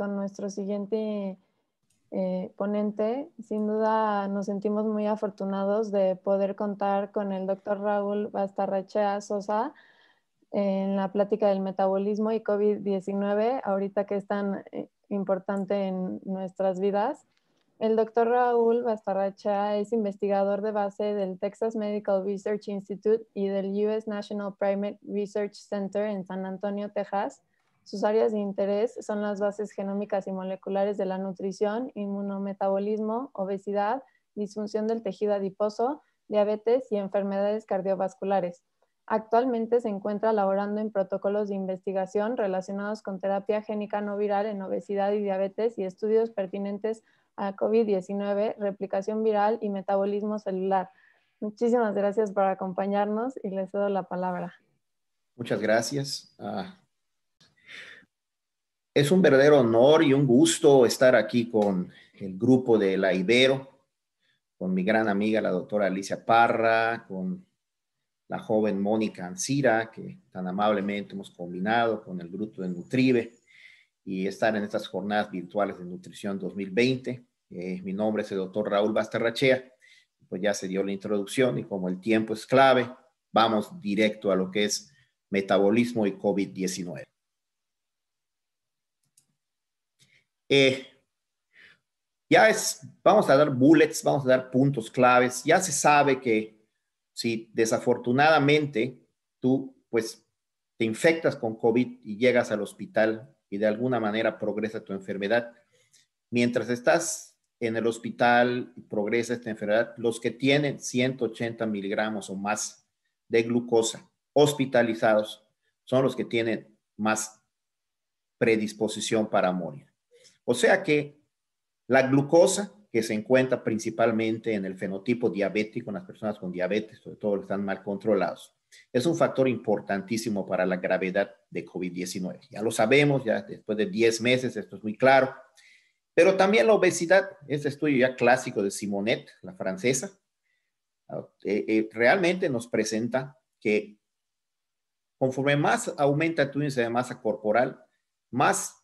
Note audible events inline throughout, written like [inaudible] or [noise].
con nuestro siguiente eh, ponente. Sin duda nos sentimos muy afortunados de poder contar con el doctor Raúl Bastarrachea Sosa en la plática del metabolismo y COVID-19, ahorita que es tan eh, importante en nuestras vidas. El doctor Raúl Bastarracha es investigador de base del Texas Medical Research Institute y del US National Primate Research Center en San Antonio, Texas. Sus áreas de interés son las bases genómicas y moleculares de la nutrición, inmunometabolismo, obesidad, disfunción del tejido adiposo, diabetes y enfermedades cardiovasculares. Actualmente se encuentra laborando en protocolos de investigación relacionados con terapia génica no viral en obesidad y diabetes y estudios pertinentes a COVID-19, replicación viral y metabolismo celular. Muchísimas gracias por acompañarnos y les cedo la palabra. Muchas gracias. Ah, es un verdadero honor y un gusto estar aquí con el grupo de La Ibero, con mi gran amiga la doctora Alicia Parra, con la joven Mónica Ancira, que tan amablemente hemos combinado con el grupo de Nutribe y estar en estas jornadas virtuales de nutrición 2020. Eh, mi nombre es el doctor Raúl Basterrachea, pues ya se dio la introducción y como el tiempo es clave, vamos directo a lo que es metabolismo y COVID-19. Eh, ya es, vamos a dar bullets, vamos a dar puntos claves, ya se sabe que si desafortunadamente tú pues te infectas con COVID y llegas al hospital y de alguna manera progresa tu enfermedad, mientras estás en el hospital y progresa esta enfermedad, los que tienen 180 miligramos o más de glucosa hospitalizados son los que tienen más predisposición para morir. O sea que la glucosa que se encuentra principalmente en el fenotipo diabético, en las personas con diabetes, sobre todo que están mal controlados, es un factor importantísimo para la gravedad de COVID-19. Ya lo sabemos, ya después de 10 meses, esto es muy claro. Pero también la obesidad, este estudio ya clásico de Simonet, la francesa, eh, eh, realmente nos presenta que conforme más aumenta tu índice de masa corporal, más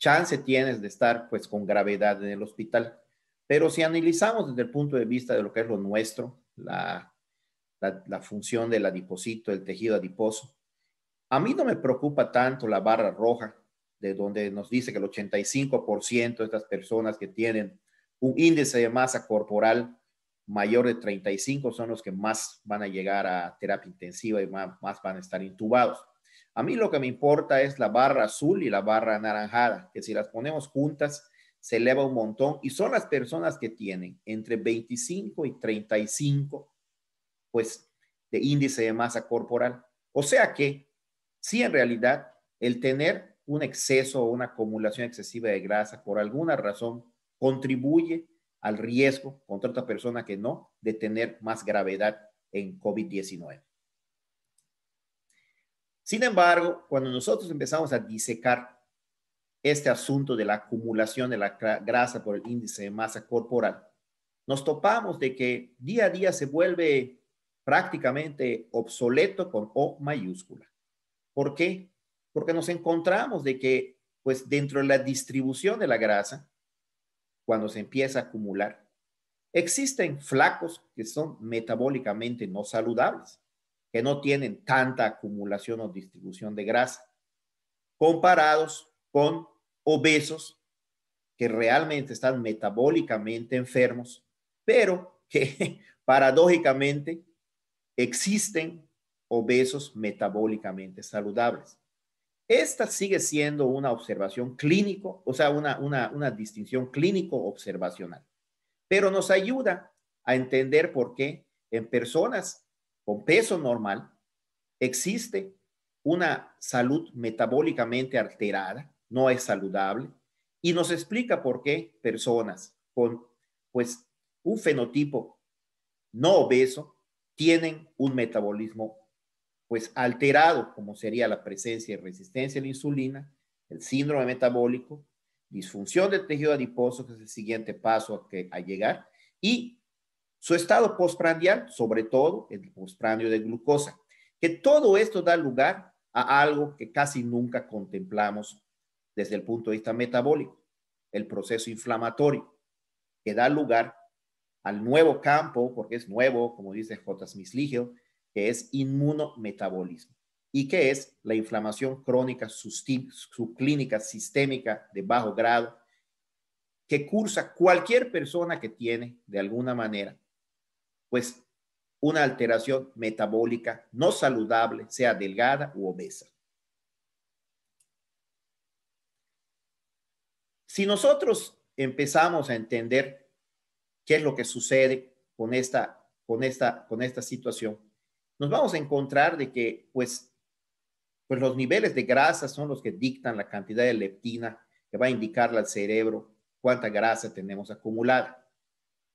chance tienes de estar pues con gravedad en el hospital. Pero si analizamos desde el punto de vista de lo que es lo nuestro, la, la función del adipocito, el tejido adiposo, a mí no me preocupa tanto la barra roja, de donde nos dice que el 85% de estas personas que tienen un índice de masa corporal mayor de 35 son los que más van a llegar a terapia intensiva y más van a estar intubados. A mí lo que me importa es la barra azul y la barra anaranjada, que si las ponemos juntas se eleva un montón y son las personas que tienen entre 25 y 35, pues, de índice de masa corporal. O sea que, si en realidad el tener un exceso o una acumulación excesiva de grasa por alguna razón contribuye al riesgo contra otra persona que no de tener más gravedad en COVID-19. Sin embargo, cuando nosotros empezamos a disecar este asunto de la acumulación de la grasa por el índice de masa corporal, nos topamos de que día a día se vuelve prácticamente obsoleto con O mayúscula. ¿Por qué? Porque nos encontramos de que, pues dentro de la distribución de la grasa, cuando se empieza a acumular, existen flacos que son metabólicamente no saludables que no tienen tanta acumulación o distribución de grasa, comparados con obesos que realmente están metabólicamente enfermos, pero que [laughs] paradójicamente existen obesos metabólicamente saludables. Esta sigue siendo una observación clínico, o sea, una, una distinción clínico-observacional, pero nos ayuda a entender por qué en personas con peso normal, existe una salud metabólicamente alterada, no es saludable, y nos explica por qué personas con pues un fenotipo no obeso tienen un metabolismo pues alterado, como sería la presencia y resistencia a la insulina, el síndrome metabólico, disfunción del tejido adiposo, que es el siguiente paso a, que, a llegar, y su estado postprandial, sobre todo el postprandio de glucosa, que todo esto da lugar a algo que casi nunca contemplamos desde el punto de vista metabólico, el proceso inflamatorio, que da lugar al nuevo campo, porque es nuevo, como dice J. Smith Ligio, que es inmunometabolismo y que es la inflamación crónica subclínica sistémica de bajo grado que cursa cualquier persona que tiene de alguna manera pues una alteración metabólica no saludable, sea delgada u obesa. Si nosotros empezamos a entender qué es lo que sucede con esta, con esta, con esta situación, nos vamos a encontrar de que, pues, pues los niveles de grasa son los que dictan la cantidad de leptina que va a indicarle al cerebro cuánta grasa tenemos acumulada.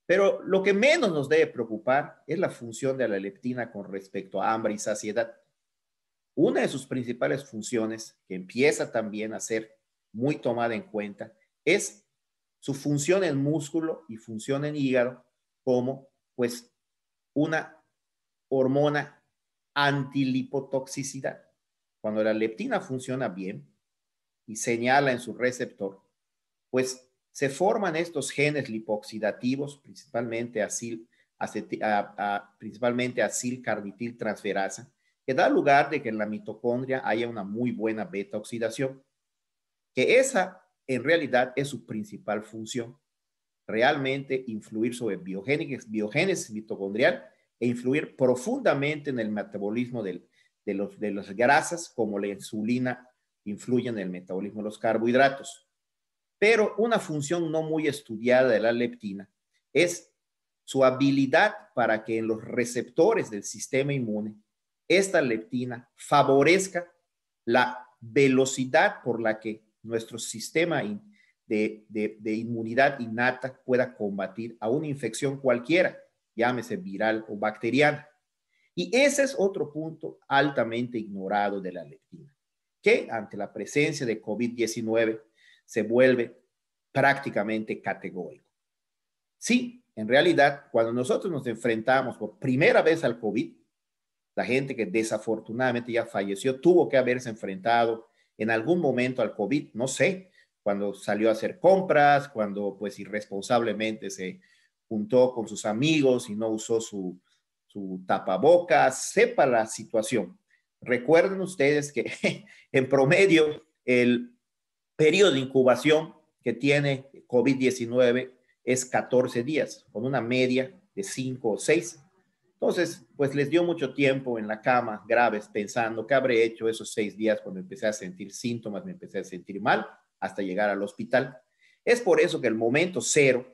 Pero lo que menos nos debe preocupar es la función de la leptina con respecto a hambre y saciedad. Una de sus principales funciones, que empieza también a ser muy tomada en cuenta, es su función en músculo y función en hígado como pues una hormona antilipotoxicidad. Cuando la leptina funciona bien y señala en su receptor, pues se forman estos genes lipoxidativos, principalmente acil, principalmente transferasa, que da lugar de que en la mitocondria haya una muy buena beta oxidación, que esa en realidad es su principal función, realmente influir sobre biogénesis, mitocondrial e influir profundamente en el metabolismo de, los, de las grasas como la insulina influye en el metabolismo de los carbohidratos pero una función no muy estudiada de la leptina es su habilidad para que en los receptores del sistema inmune esta leptina favorezca la velocidad por la que nuestro sistema de, inmunidad innata pueda combatir a una infección cualquiera, llámese viral o bacteriana. Y ese es otro punto altamente ignorado de la leptina, que ante la presencia de COVID-19 se vuelve prácticamente categórico. Sí, en realidad, cuando nosotros nos enfrentamos por primera vez al COVID, la gente que desafortunadamente ya falleció tuvo que haberse enfrentado en algún momento al COVID, no sé, cuando salió a hacer compras, cuando pues irresponsablemente se juntó con sus amigos y no usó su, su tapabocas, sepa la situación. Recuerden ustedes que [laughs] en promedio el periodo de incubación que tiene COVID-19 es 14 días, con una media de 5 o 6. Entonces, pues les dio mucho tiempo en la cama, graves, pensando qué habré hecho esos seis días cuando empecé a sentir síntomas, me empecé a sentir mal, hasta llegar al hospital. Es por eso que el momento cero,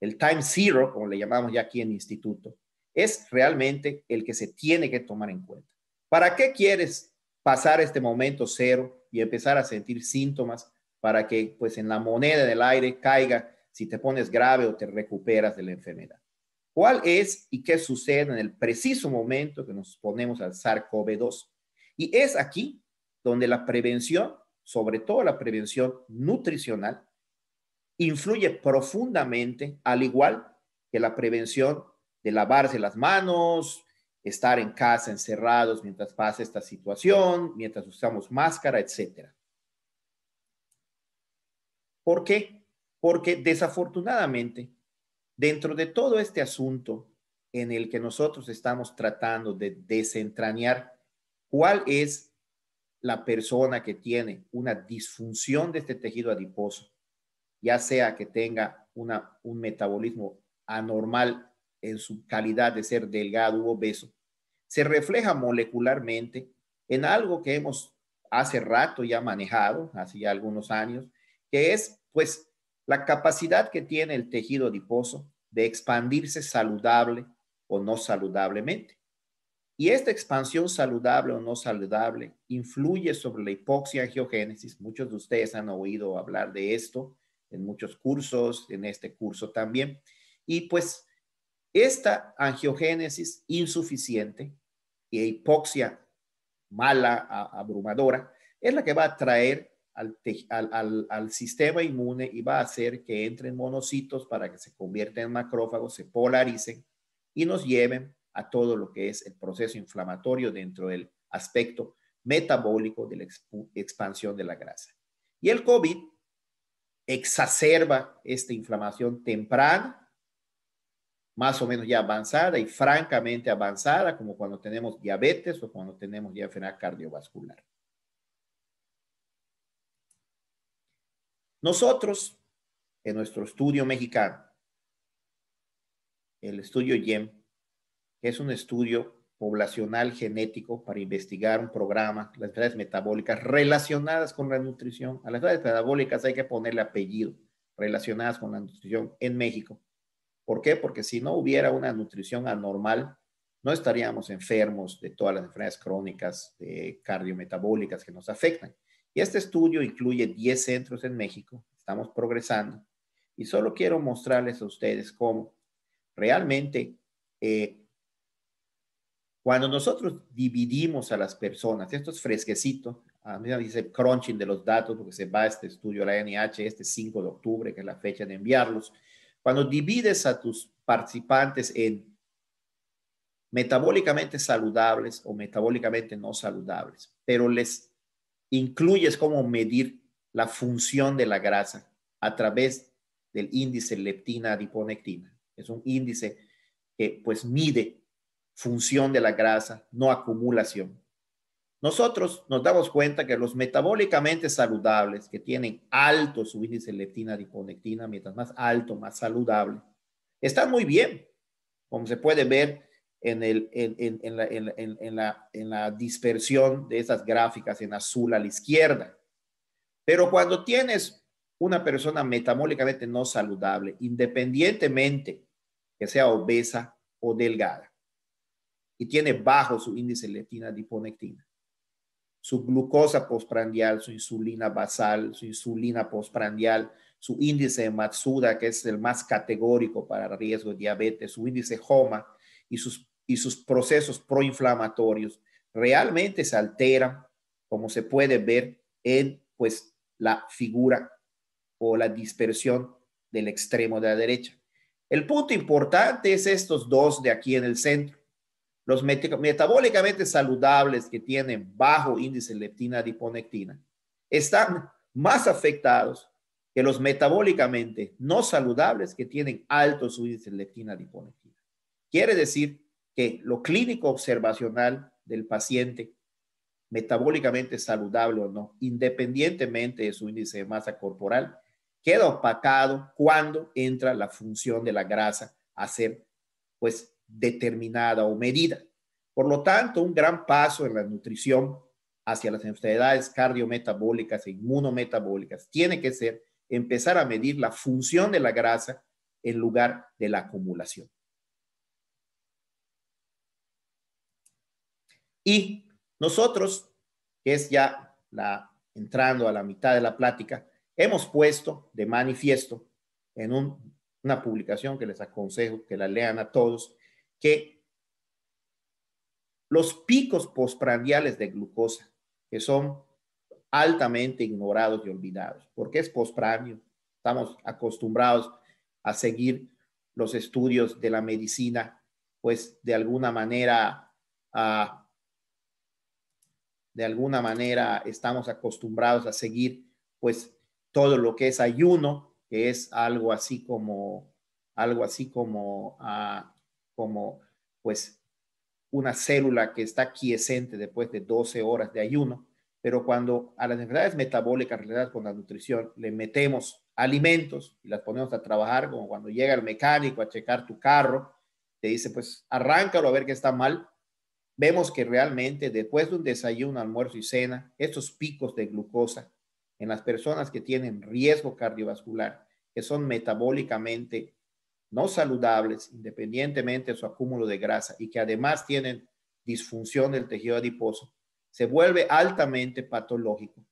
el time zero, como le llamamos ya aquí en instituto, es realmente el que se tiene que tomar en cuenta. ¿Para qué quieres pasar este momento cero y empezar a sentir síntomas para que pues en la moneda del aire caiga si te pones grave o te recuperas de la enfermedad. ¿Cuál es y qué sucede en el preciso momento que nos ponemos al SARS-CoV-2? Y es aquí donde la prevención, sobre todo la prevención nutricional, influye profundamente, al igual que la prevención de lavarse las manos, estar en casa encerrados mientras pasa esta situación, mientras usamos máscara, etcétera. ¿Por qué? Porque desafortunadamente, dentro de todo este asunto en el que nosotros estamos tratando de desentrañar cuál es la persona que tiene una disfunción de este tejido adiposo, ya sea que tenga un metabolismo anormal en su calidad de ser delgado u obeso, se refleja molecularmente en algo que hemos hace rato ya manejado, hace ya algunos años, que es pues la capacidad que tiene el tejido adiposo de expandirse saludable o no saludablemente. Y esta expansión saludable o no saludable influye sobre la hipoxia angiogénesis. Muchos de ustedes han oído hablar de esto en muchos cursos, en este curso también. Y pues esta angiogénesis insuficiente y hipoxia mala, abrumadora, es la que va a traer al, sistema inmune y va a hacer que entren monocitos para que se conviertan en macrófagos, se polaricen y nos lleven a todo lo que es el proceso inflamatorio dentro del aspecto metabólico de la expansión de la grasa. Y el COVID exacerba esta inflamación temprana más o menos ya avanzada y francamente avanzada, como cuando tenemos diabetes o cuando tenemos ya enfermedad cardiovascular. Nosotros, en nuestro estudio mexicano, el estudio YEM, es un estudio poblacional genético para investigar un programa, las enfermedades metabólicas relacionadas con la nutrición. A las enfermedades metabólicas hay que ponerle apellido, relacionadas con la nutrición en México. ¿Por qué? Porque si no hubiera una nutrición anormal, no estaríamos enfermos de todas las enfermedades crónicas cardiometabólicas que nos afectan. Y este estudio incluye 10 centros en México, estamos progresando, y solo quiero mostrarles a ustedes cómo realmente eh, cuando nosotros dividimos a las personas, esto es fresquecito, a mí me dice crunching de los datos porque se va este estudio a la NIH este 5 de octubre, que es la fecha de enviarlos, cuando divides a tus participantes en metabólicamente saludables o metabólicamente no saludables, pero les incluyes cómo medir la función de la grasa a través del índice leptina-adiponectina. Es un índice que pues mide función de la grasa, no acumulación. Nosotros nos damos cuenta que los metabólicamente saludables, que tienen alto su índice de leptina, diponectina mientras más alto, más saludable, están muy bien, como se puede ver en, el, en, la, dispersión de esas gráficas en azul a la izquierda. Pero cuando tienes una persona metabólicamente no saludable, independientemente que sea obesa o delgada, y tiene bajo su índice de leptina, diponectina su glucosa postprandial, su insulina basal, su insulina postprandial, su índice de Matsuda, que es el más categórico para riesgo de diabetes, su índice HOMA y sus, y sus procesos proinflamatorios, realmente se alteran, como se puede ver en pues, la figura o la dispersión del extremo de la derecha. El punto importante es estos dos de aquí en el centro los metabólicamente saludables que tienen bajo índice de leptina adiponectina están más afectados que los metabólicamente no saludables que tienen alto su índice de leptina adiponectina. Quiere decir que lo clínico observacional del paciente metabólicamente saludable o no, independientemente de su índice de masa corporal, queda opacado cuando entra la función de la grasa a ser, pues, determinada o medida. Por lo tanto, un gran paso en la nutrición hacia las enfermedades cardiometabólicas e inmunometabólicas tiene que ser empezar a medir la función de la grasa en lugar de la acumulación. Y nosotros, que es ya la, entrando a la mitad de la plática, hemos puesto de manifiesto en una publicación que les aconsejo que la lean a todos, que los picos posprandiales de glucosa, que son altamente ignorados y olvidados, porque es postprandio. Estamos acostumbrados a seguir los estudios de la medicina, pues de alguna manera, de alguna manera estamos acostumbrados a seguir, pues todo lo que es ayuno, que es algo así como, algo así como ah, como pues una célula que está quiescente después de 12 horas de ayuno, pero cuando a las enfermedades metabólicas relacionadas con la nutrición le metemos alimentos y las ponemos a trabajar, como cuando llega el mecánico a checar tu carro, te dice, pues arráncalo a ver qué está mal, vemos que realmente después de un desayuno, almuerzo y cena, estos picos de glucosa en las personas que tienen riesgo cardiovascular, que son metabólicamente no saludables, independientemente de su acúmulo de grasa, y que además tienen disfunción del tejido adiposo, se vuelve altamente patológico,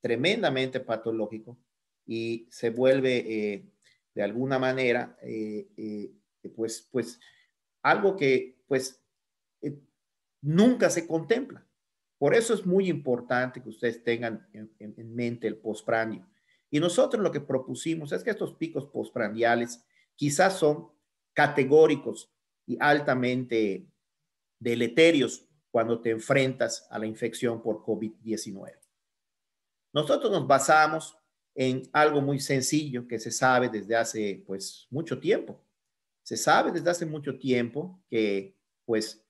tremendamente patológico, y se vuelve eh, de alguna manera, eh, eh, pues, pues, algo que, pues, nunca se contempla. Por eso es muy importante que ustedes tengan en, en mente el postprandio. Y nosotros lo que propusimos es que estos picos postprandiales quizás son categóricos y altamente deleterios cuando te enfrentas a la infección por COVID-19. Nosotros nos basamos en algo muy sencillo que se sabe desde hace pues mucho tiempo. Se sabe desde hace mucho tiempo que pues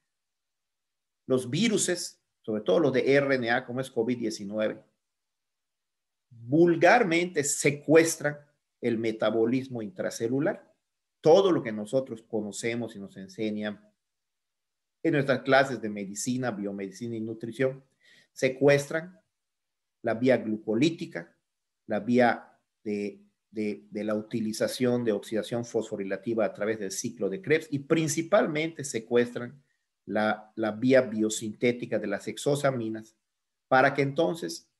los viruses, sobre todo los de RNA como es COVID-19, vulgarmente secuestran el metabolismo intracelular. Todo lo que nosotros conocemos y nos enseñan en nuestras clases de medicina, biomedicina y nutrición, secuestran la vía glucolítica, la vía de, la utilización de oxidación fosforilativa a través del ciclo de Krebs y principalmente secuestran la vía biosintética de las exosaminas para que entonces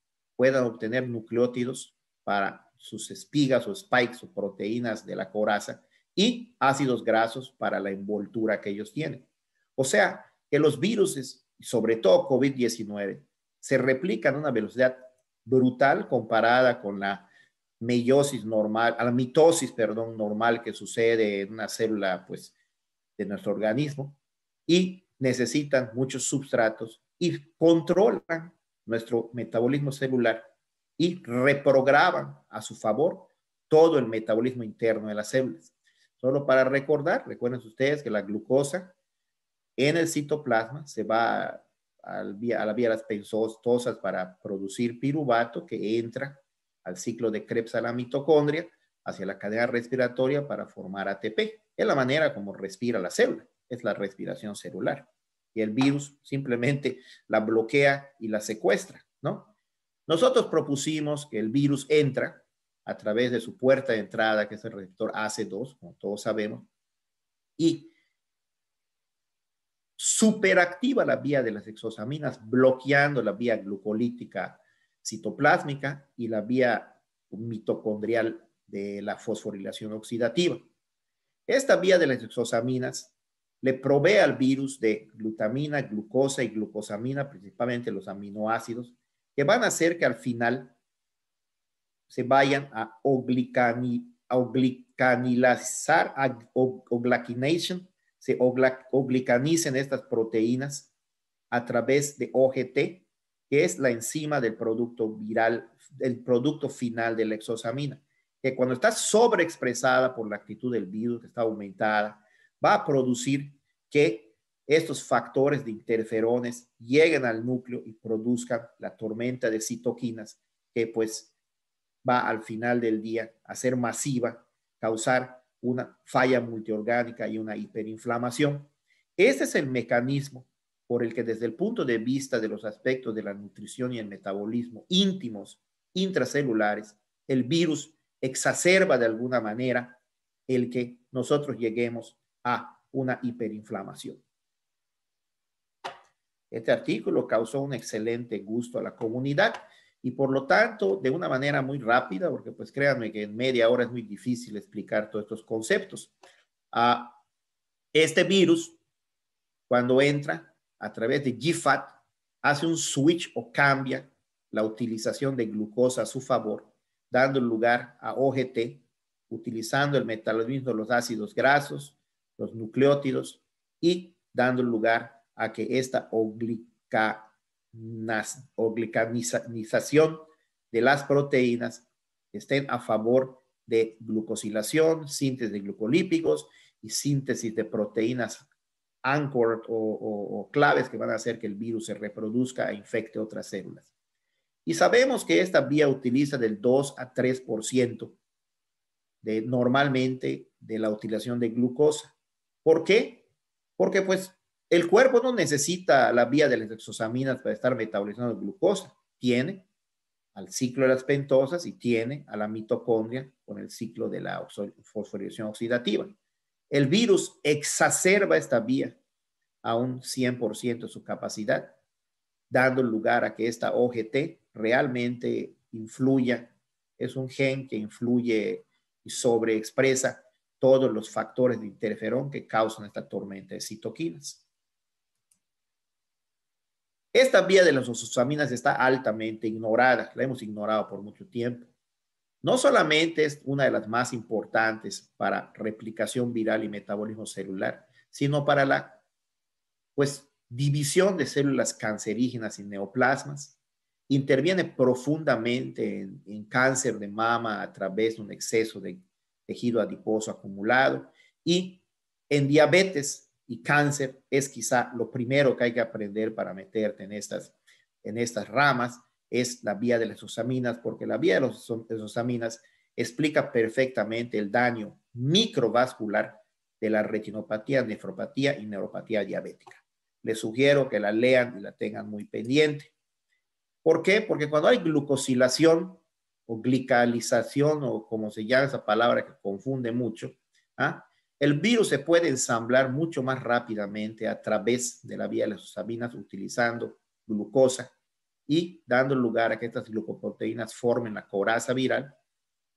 puedan obtener nucleótidos para sus espigas o spikes o proteínas de la coraza y ácidos grasos para la envoltura que ellos tienen. O sea, que los virus, sobre todo COVID-19, se replican a una velocidad brutal comparada con la meiosis normal, a la mitosis, perdón, normal que sucede en una célula, pues, de nuestro organismo y necesitan muchos substratos y controlan nuestro metabolismo celular y reprograman a su favor todo el metabolismo interno de las células. Solo para recordar, recuerden ustedes que la glucosa en el citoplasma se va a, la vía de las pentosas para producir piruvato que entra al ciclo de Krebs a la mitocondria hacia la cadena respiratoria para formar ATP. Es la manera como respira la célula, es la respiración celular y el virus simplemente la bloquea y la secuestra, ¿no? Nosotros propusimos que el virus entra a través de su puerta de entrada, que es el receptor AC2, como todos sabemos, y superactiva la vía de las exosaminas, bloqueando la vía glucolítica citoplásmica y la vía mitocondrial de la fosforilación oxidativa. Esta vía de las exosaminas le provee al virus de glutamina, glucosa y glucosamina, principalmente los aminoácidos, que van a hacer que al final se vayan a, oglicani, a se estas proteínas a través de OGT, que es la enzima del producto viral, del producto final de la exosamina, que cuando está sobreexpresada por la actitud del virus, que está aumentada, va a producir que estos factores de interferones lleguen al núcleo y produzcan la tormenta de citoquinas que pues va al final del día a ser masiva, causar una falla multiorgánica y una hiperinflamación. Ese es el mecanismo por el que desde el punto de vista de los aspectos de la nutrición y el metabolismo íntimos, intracelulares, el virus exacerba de alguna manera el que nosotros lleguemos a una hiperinflamación. Este artículo causó un excelente gusto a la comunidad y por lo tanto, de una manera muy rápida, porque pues créanme que en media hora es muy difícil explicar todos estos conceptos. este virus, cuando entra a través de GFAT, hace un switch o cambia la utilización de glucosa a su favor, dando lugar a OGT, utilizando el metabolismo de los ácidos grasos, los nucleótidos y dando lugar a que esta glicanización de las proteínas estén a favor de glucosilación, síntesis de glucolípicos y síntesis de proteínas ANCOR o, claves que van a hacer que el virus se reproduzca e infecte otras células. Y sabemos que esta vía utiliza del 2 a 3% de, normalmente de la utilización de glucosa. ¿Por qué? Porque pues el cuerpo no necesita la vía de las exosaminas para estar metabolizando glucosa. Tiene al ciclo de las pentosas y tiene a la mitocondria con el ciclo de la fosforilación oxidativa. El virus exacerba esta vía a un 100% de su capacidad, dando lugar a que esta OGT realmente influya. Es un gen que influye y sobreexpresa todos los factores de interferón que causan esta tormenta de citoquinas. Esta vía de las ososaminas está altamente ignorada, la hemos ignorado por mucho tiempo. No solamente es una de las más importantes para replicación viral y metabolismo celular, sino para la pues, división de células cancerígenas y neoplasmas. Interviene profundamente en cáncer de mama a través de un exceso de tejido adiposo acumulado. Y en diabetes y cáncer es quizá lo primero que hay que aprender para meterte en estas, en estas ramas, es la vía de las osaminas, porque la vía de las osaminas explica perfectamente el daño microvascular de la retinopatía, nefropatía y neuropatía diabética. Les sugiero que la lean y la tengan muy pendiente. ¿Por qué? Porque cuando hay glucosilación, o glicalización o como se llama esa palabra que confunde mucho, ¿ah? el virus se puede ensamblar mucho más rápidamente a través de la vía de las usaminas utilizando glucosa y dando lugar a que estas glucoproteínas formen la coraza viral,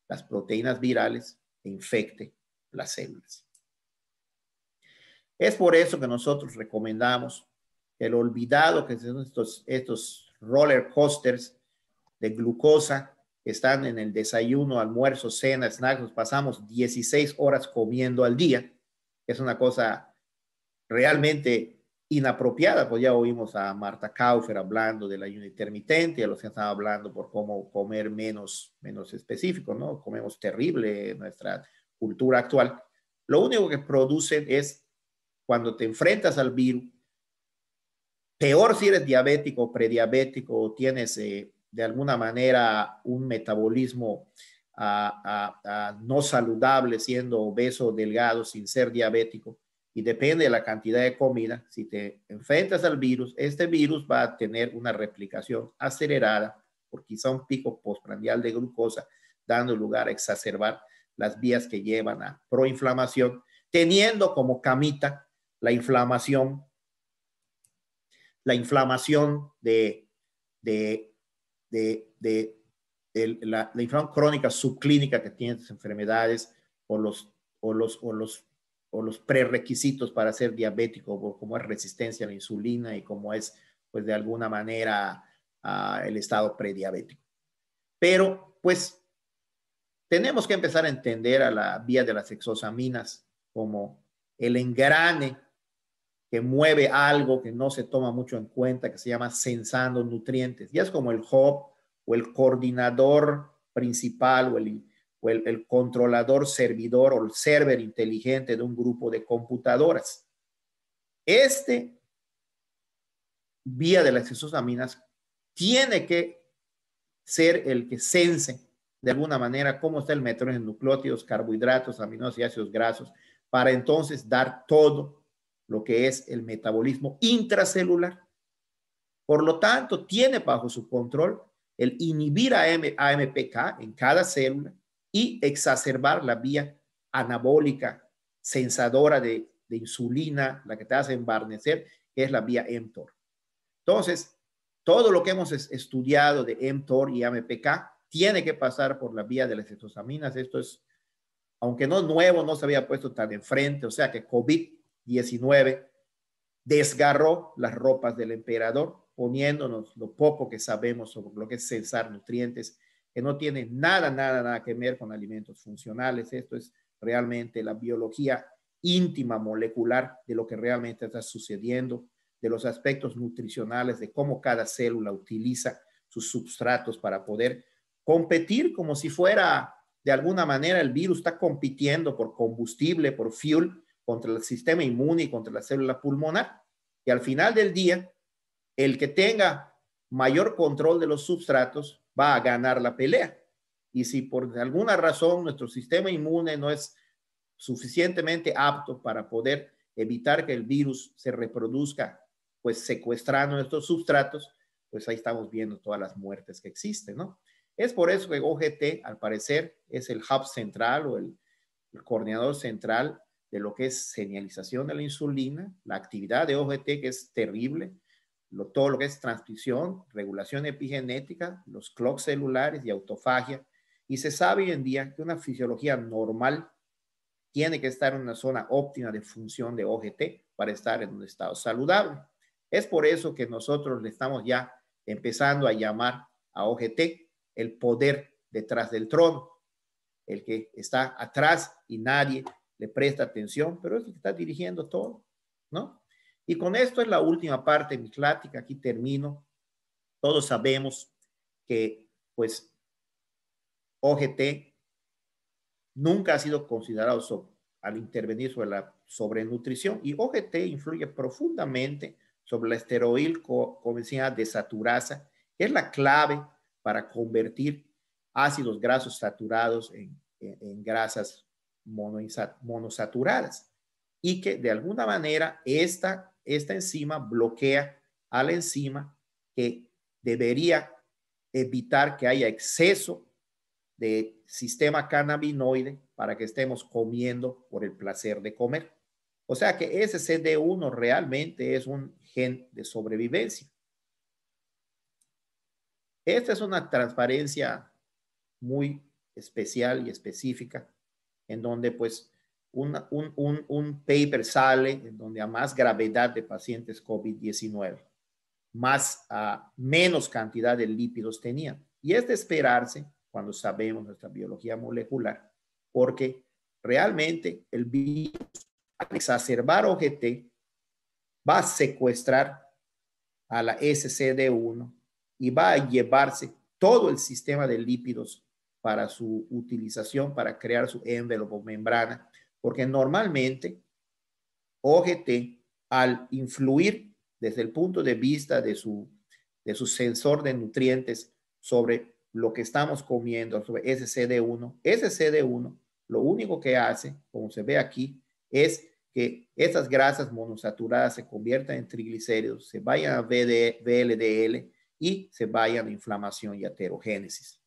las proteínas virales e infecte las células. Es por eso que nosotros recomendamos el olvidado que son estos, estos roller coasters de glucosa están en el desayuno, almuerzo, cena, snacks, nos pasamos 16 horas comiendo al día. Es una cosa realmente inapropiada, pues ya oímos a Marta Kaufer hablando del ayuno intermitente, a los que están hablando por cómo comer menos, menos específico, ¿no? Comemos terrible nuestra cultura actual. Lo único que producen es cuando te enfrentas al virus, peor si eres diabético, prediabético o tienes eh, de alguna manera un metabolismo no saludable, siendo obeso delgado, sin ser diabético, y depende de la cantidad de comida, si te enfrentas al virus, este virus va a tener una replicación acelerada por quizá un pico postprandial de glucosa, dando lugar a exacerbar las vías que llevan a proinflamación, teniendo como camita la inflamación, la inflamación de de, la, la, inflamación crónica subclínica que tienen estas enfermedades o los, o los, o los, o los prerequisitos para ser diabético, como es resistencia a la insulina y como es, pues, de alguna manera el estado prediabético. Pero, pues, tenemos que empezar a entender a la vía de las exosaminas como el engrane que mueve algo que no se toma mucho en cuenta, que se llama sensando nutrientes. Ya es como el hub o el coordinador principal o el, el, controlador servidor o el server inteligente de un grupo de computadoras. Este vía de las aminas tiene que ser el que sense de alguna manera cómo está el metrón en nucleótidos, carbohidratos, aminoácidos ácidos grasos para entonces dar todo lo que es el metabolismo intracelular. Por lo tanto, tiene bajo su control el inhibir a AMPK en cada célula y exacerbar la vía anabólica sensadora de, insulina, la que te hace embarnecer, que es la vía mTOR. Entonces, todo lo que hemos estudiado de mTOR y AMPK tiene que pasar por la vía de las estosaminas. Esto es, aunque no nuevo, no se había puesto tan enfrente. O sea que COVID 19 desgarró las ropas del emperador, poniéndonos lo poco que sabemos sobre lo que es censar nutrientes, que no tiene nada, nada, nada que ver con alimentos funcionales. Esto es realmente la biología íntima molecular de lo que realmente está sucediendo, de los aspectos nutricionales, de cómo cada célula utiliza sus substratos para poder competir como si fuera, de alguna manera, el virus está compitiendo por combustible, por fuel, contra el sistema inmune y contra la célula pulmonar. Y al final del día, el que tenga mayor control de los substratos va a ganar la pelea. Y si por alguna razón nuestro sistema inmune no es suficientemente apto para poder evitar que el virus se reproduzca, pues secuestrando estos substratos, pues ahí estamos viendo todas las muertes que existen, ¿no? Es por eso que OGT, al parecer, es el hub central o el coordinador central de lo que es señalización de la insulina, la actividad de OGT que es terrible, lo, todo lo que es transcripción, regulación epigenética, los clocks celulares y autofagia. Y se sabe hoy en día que una fisiología normal tiene que estar en una zona óptima de función de OGT para estar en un estado saludable. Es por eso que nosotros le estamos ya empezando a llamar a OGT el poder detrás del trono, el que está atrás y nadie le presta atención, pero es el que está dirigiendo todo, ¿no? Y con esto es la última parte de mi plática, aquí termino. Todos sabemos que, pues, OGT nunca ha sido considerado al intervenir sobre la sobrenutrición y OGT influye profundamente sobre la esteroil convencional de desaturasa, que es la clave para convertir ácidos grasos saturados en grasas monosaturadas y que de alguna manera esta, esta enzima bloquea a la enzima que debería evitar que haya exceso de sistema cannabinoide para que estemos comiendo por el placer de comer. O sea que ese CD1 realmente es un gen de sobrevivencia. Esta es una transparencia muy especial y específica en donde pues un, paper sale en donde a más gravedad de pacientes COVID-19, más a ah, menos cantidad de lípidos tenían. Y es de esperarse cuando sabemos nuestra biología molecular, porque realmente el virus al exacerbar OGT va a secuestrar a la SCD1 y va a llevarse todo el sistema de lípidos para su utilización, para crear su envelope o membrana, porque normalmente OGT, al influir desde el punto de vista de su, de su sensor de nutrientes sobre lo que estamos comiendo, sobre ese CD1, ese CD1 lo único que hace, como se ve aquí, es que esas grasas monosaturadas se conviertan en triglicéridos, se vayan a VLDL y se vayan a inflamación y aterogénesis.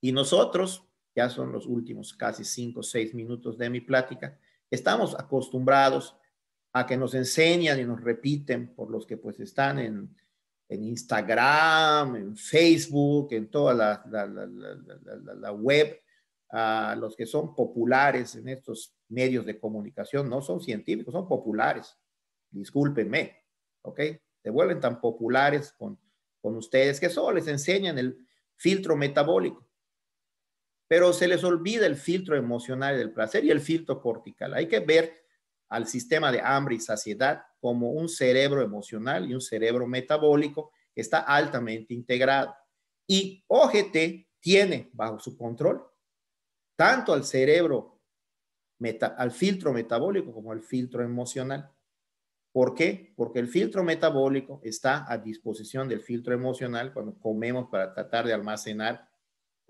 Y nosotros, ya son los últimos casi cinco o seis minutos de mi plática, estamos acostumbrados a que nos enseñan y nos repiten por los que pues están en, en Instagram, en Facebook, en toda la, la, la, la web, a los que son populares en estos medios de comunicación, no son científicos, son populares. Discúlpenme, ¿ok? Se vuelven tan populares con, con ustedes que solo les enseñan el filtro metabólico pero se les olvida el filtro emocional del placer y el filtro cortical. Hay que ver al sistema de hambre y saciedad como un cerebro emocional y un cerebro metabólico que está altamente integrado. Y OGT tiene bajo su control tanto al cerebro, al filtro metabólico como al filtro emocional. ¿Por qué? Porque el filtro metabólico está a disposición del filtro emocional cuando comemos para tratar de almacenar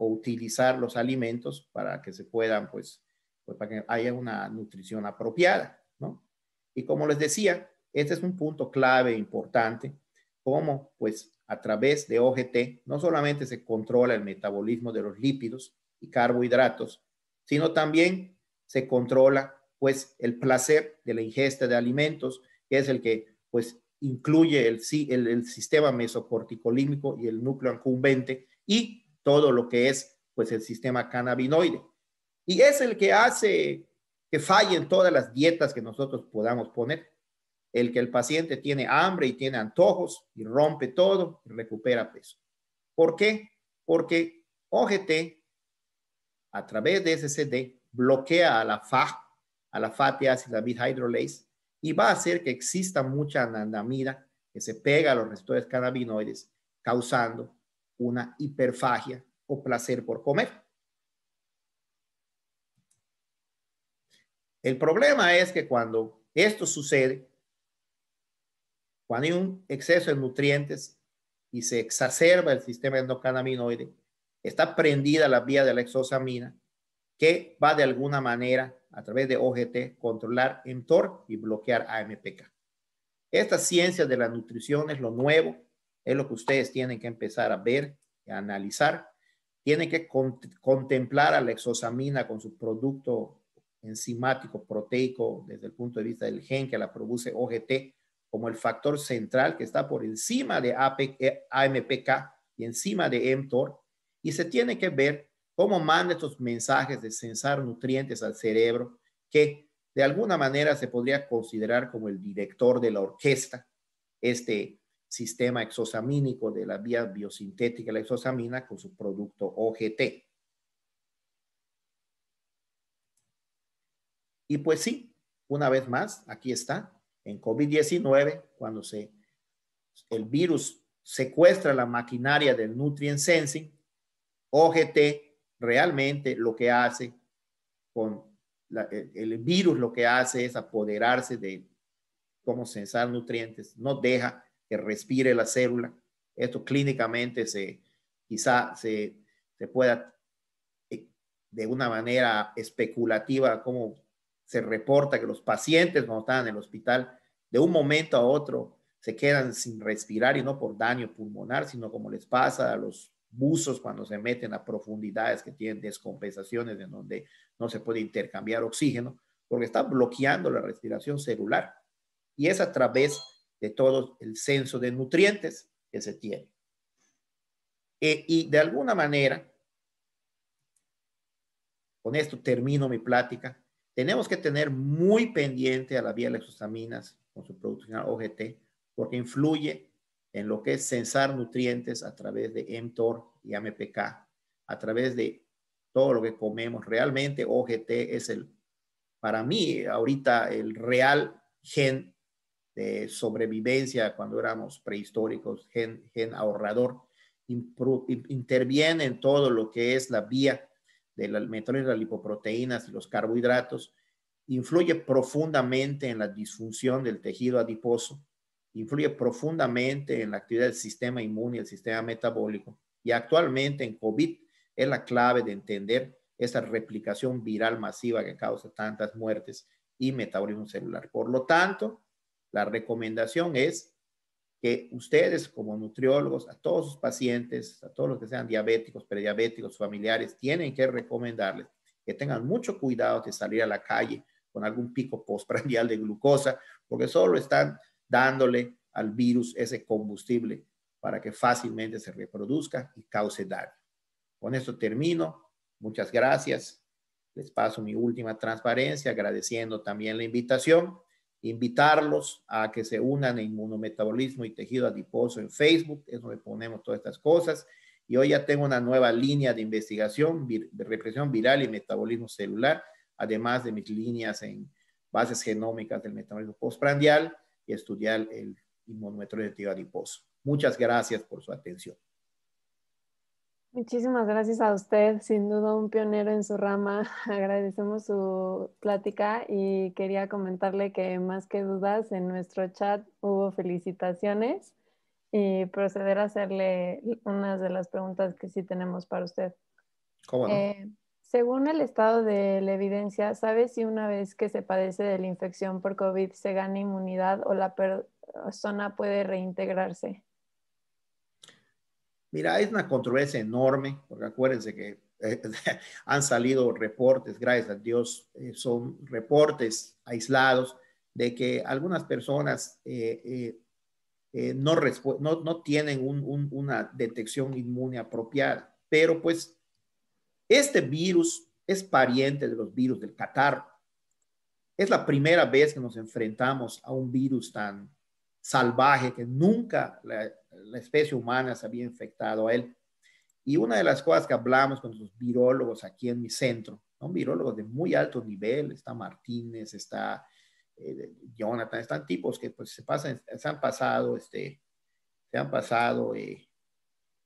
o utilizar los alimentos para que se puedan, pues, pues, para que haya una nutrición apropiada, ¿no? Y como les decía, este es un punto clave importante, como pues a través de OGT no solamente se controla el metabolismo de los lípidos y carbohidratos, sino también se controla pues el placer de la ingesta de alimentos, que es el que pues incluye el, el, el sistema mesocorticolímico y el núcleo encumbente y todo lo que es pues el sistema cannabinoide. Y es el que hace que fallen todas las dietas que nosotros podamos poner, el que el paciente tiene hambre y tiene antojos y rompe todo y recupera peso. ¿Por qué? Porque OGT a través de SCD bloquea a la FA, a la fatty acid hydrolase y va a hacer que exista mucha anandamida que se pega a los receptores cannabinoides causando una hiperfagia o placer por comer. El problema es que cuando esto sucede, cuando hay un exceso de nutrientes y se exacerba el sistema endocannabinoide, está prendida la vía de la exosamina que va de alguna manera a través de OGT controlar mTOR y bloquear AMPK. Esta ciencia de la nutrición es lo nuevo es lo que ustedes tienen que empezar a ver, a analizar. Tienen que contemplar a la exosamina con su producto enzimático proteico desde el punto de vista del gen que la produce OGT como el factor central que está por encima de AMPK eh, y encima de mTOR. Y se tiene que ver cómo manda estos mensajes de censar nutrientes al cerebro que de alguna manera se podría considerar como el director de la orquesta, este sistema exosamínico de la vía biosintética de la exosamina con su producto OGT. Y pues sí, una vez más, aquí está, en COVID-19, cuando se, el virus secuestra la maquinaria del nutrient sensing, OGT realmente lo que hace con el, virus, lo que hace es apoderarse de cómo sensar nutrientes, no deja que respire la célula. Esto clínicamente se, quizá se, pueda eh, de una manera especulativa como se reporta que los pacientes cuando están en el hospital de un momento a otro se quedan sin respirar y no por daño pulmonar, sino como les pasa a los buzos cuando se meten a profundidades que tienen descompensaciones en donde no se puede intercambiar oxígeno, porque está bloqueando la respiración celular. Y es a través de todo el censo de nutrientes que se tiene. Eh, y de alguna manera, con esto termino mi plática, tenemos que tener muy pendiente a la vía de exostaminas con su producción OGT, porque influye en lo que es censar nutrientes a través de mTOR y AMPK, a través de todo lo que comemos. Realmente OGT es el, para mí, ahorita el real gen de sobrevivencia cuando éramos prehistóricos, gen, ahorrador, interviene en todo lo que es la vía de la de las lipoproteínas y los carbohidratos, influye profundamente en la disfunción del tejido adiposo, influye profundamente en la actividad del sistema inmune y el sistema metabólico. Y actualmente en COVID es la clave de entender esa replicación viral masiva que causa tantas muertes y metabolismo celular. Por lo tanto, la recomendación es que ustedes como nutriólogos, a todos sus pacientes, a todos los que sean diabéticos, prediabéticos, familiares, tienen que recomendarles que tengan mucho cuidado de salir a la calle con algún pico postprandial de glucosa, porque solo están dándole al virus ese combustible para que fácilmente se reproduzca y cause daño. Con esto termino. Muchas gracias. Les paso mi última transparencia, agradeciendo también la invitación invitarlos a que se unan en inmunometabolismo y tejido adiposo en Facebook, es donde ponemos todas estas cosas. Y hoy ya tengo una nueva línea de investigación, de represión viral y metabolismo celular, además de mis líneas en bases genómicas del metabolismo postprandial y estudiar el inmunometabolismo y tejido adiposo. Muchas gracias por su atención. Muchísimas gracias a usted, sin duda un pionero en su rama. [laughs] Agradecemos su plática y quería comentarle que más que dudas en nuestro chat hubo felicitaciones y proceder a hacerle unas de las preguntas que sí tenemos para usted. ¿Cómo eh, según el estado de la evidencia, ¿sabe si una vez que se padece de la infección por COVID se gana inmunidad o la persona puede reintegrarse? Mira, es una controversia enorme, porque acuérdense que eh, [laughs] han salido reportes, gracias a Dios, eh, son reportes aislados de que algunas personas eh, no, no, tienen una detección inmune apropiada. Pero pues este virus es pariente de los virus del catarro. Es la primera vez que nos enfrentamos a un virus tan, salvaje que nunca la, especie humana se había infectado a él. Y una de las cosas que hablamos con los virólogos aquí en mi centro, son ¿no? virólogos de muy alto nivel, está Martínez, está eh, Jonathan, están tipos que pues, se, pasan, se han pasado, este, se han pasado, eh,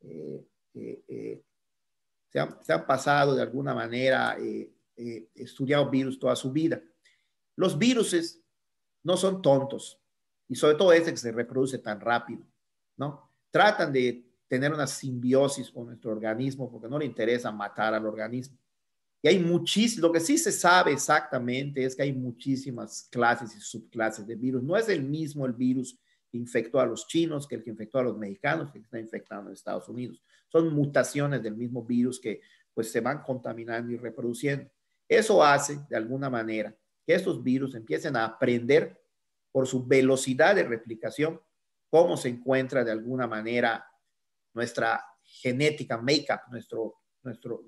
eh, se, han, se, han, pasado de alguna manera, estudiado virus toda su vida. Los viruses no son tontos, y sobre todo ese que se reproduce tan rápido, ¿no? Tratan de tener una simbiosis con nuestro organismo porque no le interesa matar al organismo. Y hay muchísimas, lo que sí se sabe exactamente es que hay muchísimas clases y subclases de virus. No es el mismo el virus que infectó a los chinos que el que infectó a los mexicanos, que está infectando en Estados Unidos. Son mutaciones del mismo virus que pues se van contaminando y reproduciendo. Eso hace, de alguna manera, que estos virus empiecen a aprender por su velocidad de replicación, cómo se encuentra de alguna manera nuestra genética, make nuestro, nuestro,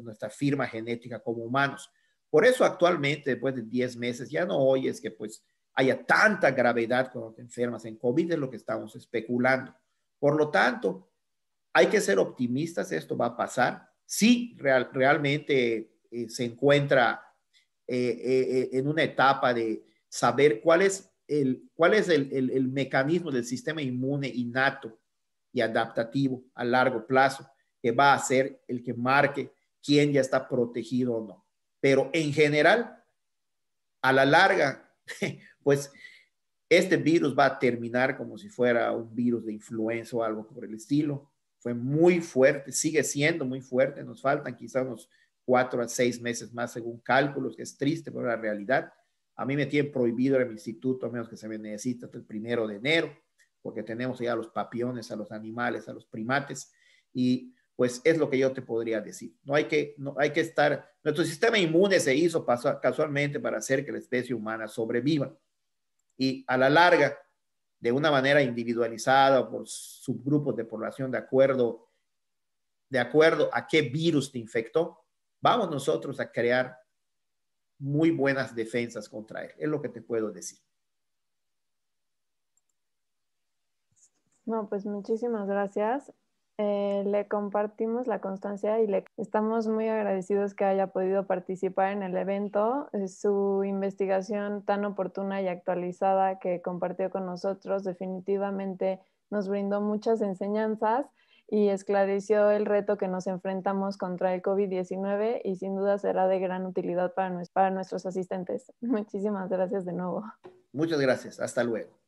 nuestra, firma genética como humanos. Por eso actualmente, después de 10 meses, ya no oyes que pues haya tanta gravedad con te enfermas en COVID, es lo que estamos especulando. Por lo tanto, hay que ser optimistas, esto va a pasar. Si realmente eh, se encuentra eh, eh, en una etapa de saber cuál es cuál es el, mecanismo del sistema inmune innato y adaptativo a largo plazo que va a ser el que marque quién ya está protegido o no. Pero en general, a la larga, [laughs] pues este virus va a terminar como si fuera un virus de influenza o algo por el estilo. Fue muy fuerte, sigue siendo muy fuerte. Nos faltan quizás unos cuatro a seis meses más según cálculos, que es triste, pero la realidad. A mí me tienen prohibido en el instituto, a menos que se me necesite hasta el primero de enero, porque tenemos ya a los papiones, a los animales, a los primates, y pues es lo que yo te podría decir. No hay que, no hay que estar, nuestro sistema inmune se hizo casualmente para hacer que la especie humana sobreviva. Y a la larga, de una manera individualizada por subgrupos de población de acuerdo, de acuerdo a qué virus te infectó, vamos nosotros a crear muy buenas defensas contra él. Es lo que te puedo decir. No, pues muchísimas gracias. Eh, le compartimos la constancia y le estamos muy agradecidos que haya podido participar en el evento. Eh, su investigación tan oportuna y actualizada que compartió con nosotros definitivamente nos brindó muchas enseñanzas y esclareció el reto que nos enfrentamos contra el COVID-19 y sin duda será de gran utilidad para, para nuestros asistentes. [laughs] Muchísimas gracias de nuevo. Muchas gracias. Hasta luego.